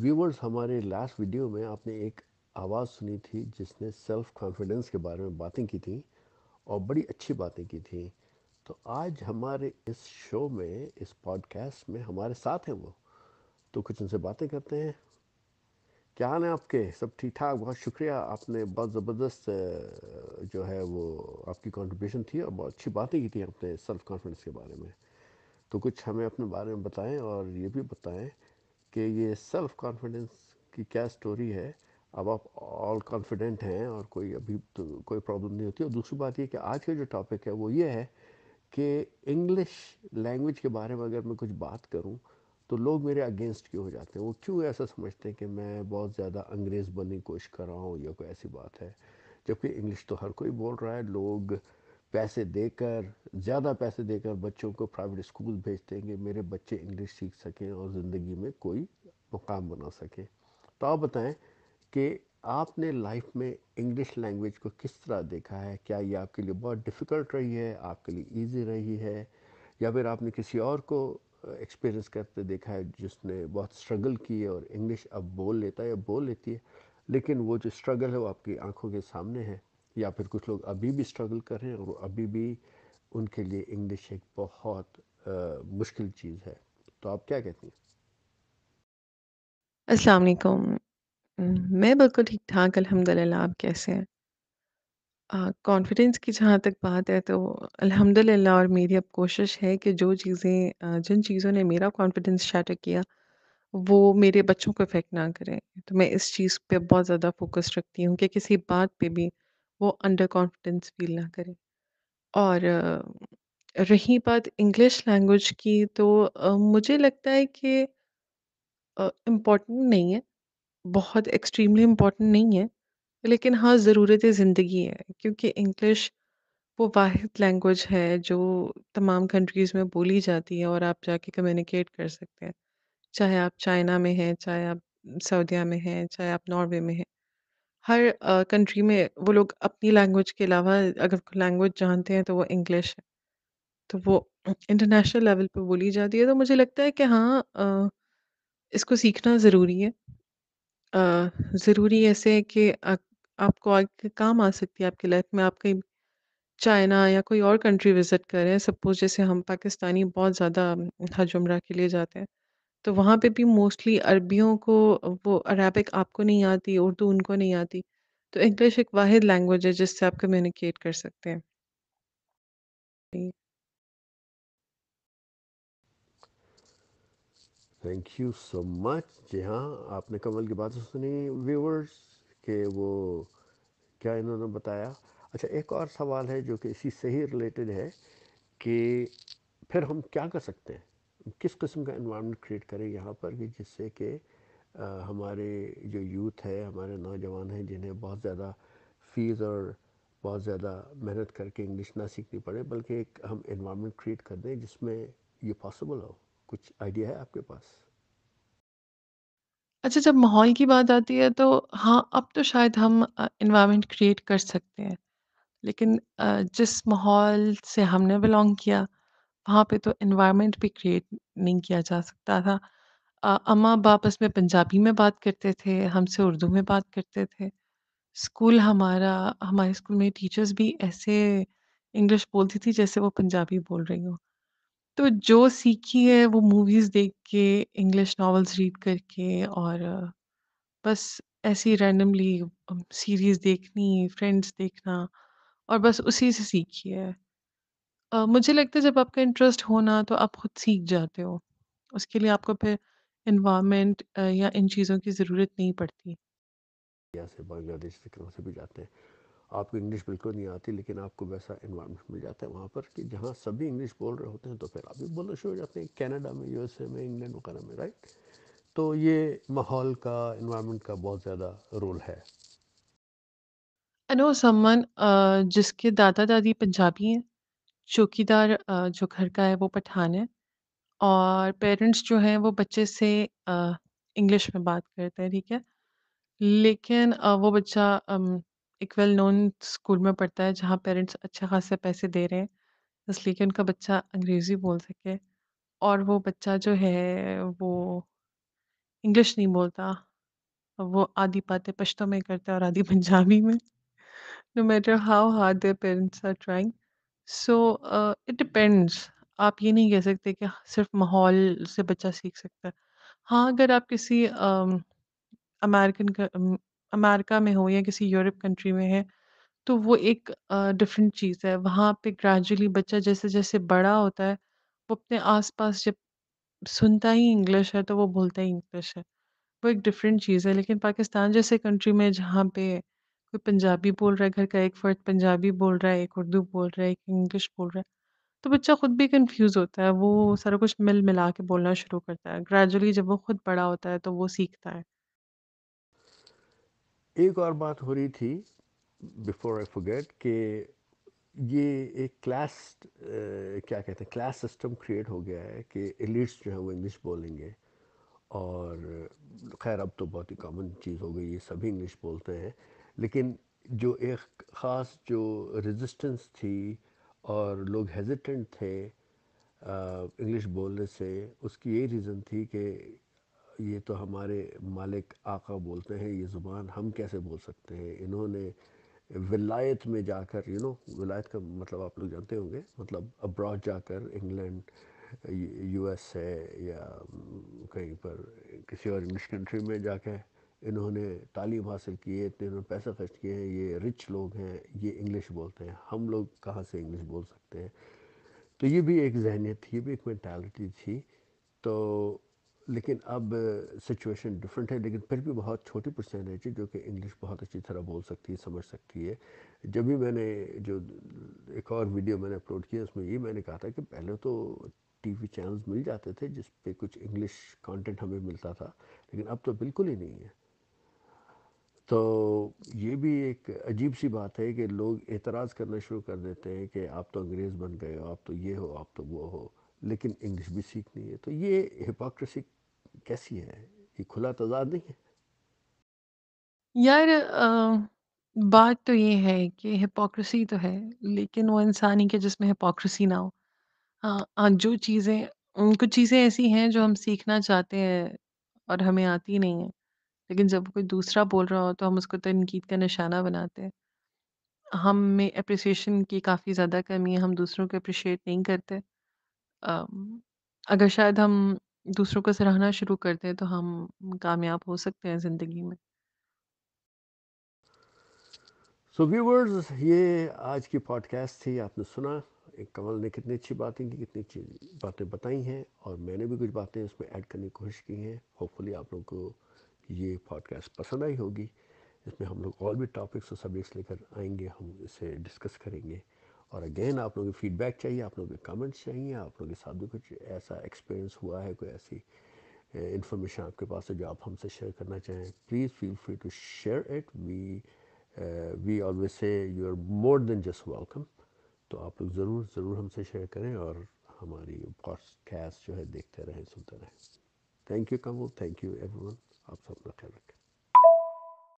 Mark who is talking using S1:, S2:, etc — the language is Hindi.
S1: व्यूवर्स हमारे लास्ट वीडियो में आपने एक आवाज़ सुनी थी जिसने सेल्फ कॉन्फिडेंस के बारे में बातें की थी और बड़ी अच्छी बातें की थी तो आज हमारे इस शो में इस पॉडकास्ट में हमारे साथ हैं वो तो कुछ उनसे बातें करते हैं क्या हाल है आपके सब ठीक ठाक बहुत शुक्रिया आपने बहुत ज़बरदस्त जो है वो आपकी कंट्रीब्यूशन थी और बहुत अच्छी बातें की थी आपने सेल्फ कॉन्फिडेंस के बारे में तो कुछ हमें अपने बारे में बताएं और ये भी बताएं कि ये सेल्फ कॉन्फिडेंस की क्या स्टोरी है अब आप ऑल कॉन्फिडेंट हैं और कोई अभी तो कोई प्रॉब्लम नहीं होती और दूसरी बात ये कि आज का जो टॉपिक है वो ये है कि इंग्लिश लैंग्वेज के बारे में अगर मैं कुछ बात करूं तो लोग मेरे अगेंस्ट क्यों हो जाते हैं वो क्यों ऐसा समझते हैं कि मैं बहुत ज़्यादा अंग्रेज़ बनने की कोशिश कर रहा हूँ या कोई ऐसी बात है जबकि इंग्लिश तो हर कोई बोल रहा है लोग पैसे देकर ज़्यादा पैसे देकर बच्चों को प्राइवेट स्कूल भेजते हैं कि मेरे बच्चे इंग्लिश सीख सकें और ज़िंदगी में कोई मुकाम बना सकें तो आप बताएं कि आपने लाइफ में इंग्लिश लैंग्वेज को किस तरह देखा है क्या ये आपके लिए बहुत डिफ़िकल्ट रही है आपके लिए ईजी रही है या फिर आपने किसी और को एक्सपीरियंस करते देखा है जिसने बहुत स्ट्रगल की है और इंग्लिश अब बोल लेता है या बोल लेती है लेकिन वो जो स्ट्रगल है वो आपकी आंखों के सामने है या फिर कुछ लोग अभी भी स्ट्रगल कर रहे हैं और अभी भी उनके लिए इंग्लिश एक बहुत आ, मुश्किल चीज़ है तो आप क्या कहती हैं
S2: अस्सलाम वालेकुम मैं बिल्कुल ठीक ठाक अल्हम्दुलिल्लाह आप कैसे हैं कॉन्फिडेंस की जहाँ तक बात है तो अल्हम्दुलिल्लाह और मेरी अब कोशिश है कि जो चीज़ें जिन चीज़ों ने मेरा कॉन्फिडेंस शैटर किया वो मेरे बच्चों को इफ़ेक्ट ना करें तो मैं इस चीज़ पे बहुत ज़्यादा फोकस रखती हूँ कि किसी बात पे भी वो अंडर कॉन्फिडेंस फील ना करें और रही बात इंग्लिश लैंग्वेज की तो मुझे लगता है कि इम्पोर्टेंट नहीं है बहुत एक्सट्रीमली इम्पोर्टेंट नहीं है लेकिन हाँ ज़रूरत ज़िंदगी है क्योंकि इंग्लिश वो वाद लैंग्वेज है जो तमाम कंट्रीज़ में बोली जाती है और आप जाके कम्युनिकेट कर सकते हैं चाहे आप चाइना में हैं चाहे आप सऊदीया में हैं चाहे आप नॉर्वे में हैं हर कंट्री में वो लोग अपनी लैंग्वेज के अलावा अगर कोई लैंग्वेज जानते हैं तो वो इंग्लिश है। तो वो इंटरनेशनल लेवल पे बोली जाती है तो मुझे लगता है कि हाँ इसको सीखना ज़रूरी है। ज़रूरी ऐसे है कि आपको आगे काम आ सकती है आपकी लाइफ में आप कहीं चाइना या कोई और कंट्री विज़िट करें सपोज़ जैसे हम पाकिस्तानी बहुत ज़्यादा हज उमरा के लिए जाते हैं। तो वहाँ पे भी मोस्टली अरबियों को वो अरबिक आपको नहीं आती उर्दू उनको नहीं आती तो इंग्लिश एक वाद लैंग्वेज है जिससे आप कम्युनिकेट कर सकते हैं
S1: थैंक यू सो मच जी हाँ आपने कमल की बात सुनी व्यूवर्स के वो क्या इन्होंने बताया अच्छा एक और सवाल है जो कि इसी से ही रिलेटेड है कि फिर हम क्या कर सकते हैं किस किस्म का इन्वामेंट क्रिएट करें यहाँ पर कि जिससे कि हमारे जो यूथ है हमारे नौजवान हैं जिन्हें बहुत ज़्यादा फीस और बहुत ज़्यादा मेहनत करके इंग्लिश ना सीखनी पड़े बल्कि एक हम इन्वामेंट क्रिएट कर दें जिसमें ये पॉसिबल हो कुछ आइडिया है आपके पास
S2: अच्छा जब माहौल की बात आती है तो हाँ अब तो शायद हम इन्वायरमेंट क्रिएट कर सकते हैं लेकिन जिस माहौल से हमने बिलोंग किया वहाँ पे तो एनवायरमेंट भी क्रिएट नहीं किया जा सकता था अ, अम्मा आपस में पंजाबी में बात करते थे, हमसे उर्दू में बात करते थे। स्कूल हमारा हमारे स्कूल में टीचर्स भी ऐसे इंग्लिश बोलती थी जैसे वो पंजाबी बोल रही हो तो जो सीखी है वो मूवीज़ देख के, इंग्लिश नॉवेल्स रीड करके और बस ऐसी रैंडमली सीरीज़ देखनी, फ्रेंड्स देखना और बस उसी से सीखी है। मुझे लगता है जब आपका इंटरेस्ट हो ना तो आप खुद सीख जाते हो। उसके लिए आपको फिर इन्वामेंट या इन चीज़ों की ज़रूरत नहीं पड़ती।
S1: इंडिया से बांग्लादेश से कहाँ से भी जाते हैं आपको इंग्लिश बिल्कुल नहीं आती लेकिन आपको वैसा इन्वायरमेंट मिल जाता है वहाँ पर कि जहाँ सभी इंग्लिश बोल रहे होते हैं तो फिर आप भी बोलना शुरू हो जाते हैं कनाडा में यूएसए में इंग्लैंड वगैरह में राइट तो ये माहौल का इन्वायरमेंट का बहुत ज़्यादा रोल है
S2: अनो नो जिसके दादा दादी पंजाबी हैं चौकीदार जो घर का है वो पठान है और पेरेंट्स जो हैं वो बच्चे से इंग्लिश में बात करते हैं ठीक है लेकिन वो बच्चा एक वेल नोन स्कूल में पढ़ता है जहाँ पेरेंट्स अच्छे खासे पैसे दे रहे हैं इसलिए कि उनका बच्चा अंग्रेज़ी बोल सके और वो बच्चा जो है वो इंग्लिश नहीं बोलता वो आधी बातें पश्तो में करता है और आधी पंजाबी में no matter how hard their parents are trying so it depends आप ये नहीं कह सकते कि सिर्फ माहौल से बच्चा सीख सकता है हाँ अगर आप किसी अमेरिकन अमेरिका में हो या किसी यूरोप कंट्री में है तो वो एक डिफरेंट चीज़ है वहाँ पे ग्रेजुअली बच्चा जैसे जैसे बड़ा होता है वो अपने आसपास जब सुनता ही इंग्लिश है तो वो बोलता ही इंग्लिश है वो एक डिफरेंट चीज़ है लेकिन पाकिस्तान जैसे कंट्री में जहाँ पे कोई पंजाबी बोल रहा है, घर का एक फ़र्द पंजाबी बोल रहा है, एक उर्दू बोल रहा है, एक इंग्लिश बोल रहा है। तो बच्चा खुद भी कंफ्यूज होता है, वो हम्म। सारा कुछ मिल-मिला के बोलना शुरू करता है। ग्रेजुअली जब वो खुद बड़ा होता है, तो वो सीखता है।
S1: एक और बात हो रही थी बिफोर आई फॉरगेट कि ये एक क्लास क्या कहते हैं क्लास सिस्टम क्रिएट हो गया है कि एलिट्स जो है वो इंग्लिश बोलेंगे और खैर अब तो बहुत ही कॉमन चीज़ हो गई है सभी इंग्लिश बोलते हैं लेकिन जो एक ख़ास जो रेजिस्टेंस थी और लोग हेजिटेंट थे इंग्लिश बोलने से उसकी यही रीज़न थी कि ये तो हमारे मालिक आका बोलते हैं ये ज़ुबान हम कैसे बोल सकते हैं इन्होंने विलायत में जाकर यू नो विलायत का मतलब आप लोग जानते होंगे मतलब अब्रॉड जाकर इंग्लैंड यूएस है या कहीं पर किसी और इंग्लिश कंट्री में जाकर इन्होंने तालीम हासिल की है इतने इन्होंने पैसा खर्च किए हैं ये रिच लोग हैं ये इंग्लिश बोलते हैं हम लोग कहाँ से इंग्लिश बोल सकते हैं तो ये भी एक जहनीत थी ये भी एक मैंटालिटी थी तो लेकिन अब सिचुएशन डिफरेंट है लेकिन फिर भी बहुत छोटी परसेंटेज है जो कि इंग्लिश बहुत अच्छी तरह बोल सकती है समझ सकती है जब भी मैंने जो एक और वीडियो मैंने अपलोड किया उसमें ये मैंने कहा था कि पहले तो टीवी चैनल्स मिल जाते थे जिस पे कुछ इंग्लिश कंटेंट हमें मिलता था लेकिन अब तो बिल्कुल ही नहीं है तो ये भी एक अजीब सी बात है कि लोग एतराज़ करना शुरू कर देते हैं कि आप तो अंग्रेज़ बन गए हो आप तो ये हो आप तो वो हो लेकिन इंग्लिश भी सीखनी है तो ये हिपोक्रेसी कैसी है ये खुला तजाद नहीं है
S2: यार आ, बात तो ये है कि हिपोक्रेसी तो है लेकिन वो इंसानी के जिसमें हिपोक्रेसी ना हो आ, जो चीज़ें कुछ चीज़ें ऐसी हैं जो हम सीखना चाहते हैं और हमें आती नहीं है लेकिन जब कोई दूसरा बोल रहा हो तो हम उसको तनकीद तो का निशाना बनाते हैं हम में अप्रिसिएशन की काफ़ी ज़्यादा कमी है हम दूसरों को अप्रिशिएट नहीं करते अगर शायद हम दूसरों को सराहना शुरू करते हैं तो हम कामयाब हो सकते हैं ज़िंदगी में
S1: सो so व्यूवर्स ये आज की पॉडकास्ट थी आपने सुना एक कमल ने कितनी अच्छी बातें की कितनी अच्छी बातें बताई हैं और मैंने भी कुछ बातें उसमें ऐड करने की कोशिश की हैं होपफुली आप लोग को ये पॉडकास्ट पसंद आई होगी इसमें हम लोग और भी टॉपिक्स और सब्जेक्ट्स लेकर आएंगे हम इसे डिस्कस करेंगे और अगेन आप लोगों के फीडबैक चाहिए आप लोगों के कमेंट्स चाहिए आप लोगों के साथ भी कुछ ऐसा एक्सपीरियंस हुआ है कोई ऐसी इंफॉर्मेशन आपके पास है जो आप हमसे शेयर करना चाहें please feel free to share it we we always say you are more than just welcome तो आप लोग ज़रूर ज़रूर हमसे शेयर करें और हमारी पॉडकास्ट जो है देखते रहें सुनते रहें thank you Kamal thank you everyone أبسط لك